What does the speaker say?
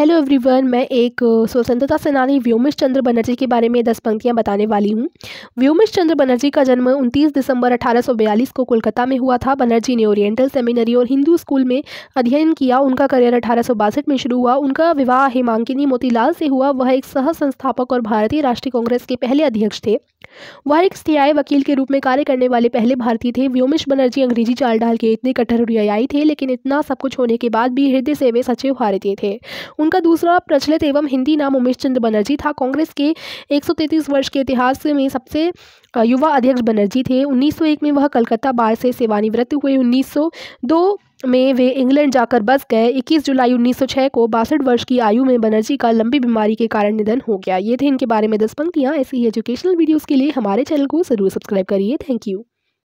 hello everyone मैं एक स्वतंत्रता सेनानी व्योमेश चंद्र बनर्जी के बारे में दस पंक्तियां बताने वाली हूं व्योमेश चंद्र बनर्जी का जन्म 29 दिसंबर 1842 को कोलकाता में हुआ था बनर्जी ने ओरिएंटल सेमिनरी और हिंदू स्कूल में अध्ययन किया उनका करियर अठारह में शुरू हुआ उनका विवाह हेमांकिनी मोतीलाल से हुआ वह एक सह संस्थापक और भारतीय राष्ट्रीय कांग्रेस के पहले अध्यक्ष थे वह एक सीआई वकील के रूप में कार्य करने वाले पहले भारतीय थे व्योमेश बनर्जी अंग्रेजी चाल डाल के इतने कठोर अनुयायी थे लेकिन इतना सब कुछ होने के बाद भी हृदय से वे सचिव भारतीय थे उनका दूसरा प्रचलित एवं हिंदी नाम उमेश चंद्र बनर्जी था कांग्रेस के 133 वर्ष के इतिहास में सबसे युवा अध्यक्ष बनर्जी थे 1901 में वह कलकत्ता बार से सेवानिवृत्त हुए 1902 में वे इंग्लैंड जाकर बस गए 21 जुलाई 1906 को बासठ वर्ष की आयु में बनर्जी का लंबी बीमारी के कारण निधन हो गया ये थे इनके बारे में दस पंक्तियाँ ऐसी एजुकेशनल वीडियोज़ के लिए हमारे चैनल को ज़रूर सब्सक्राइब करिए थैंक यू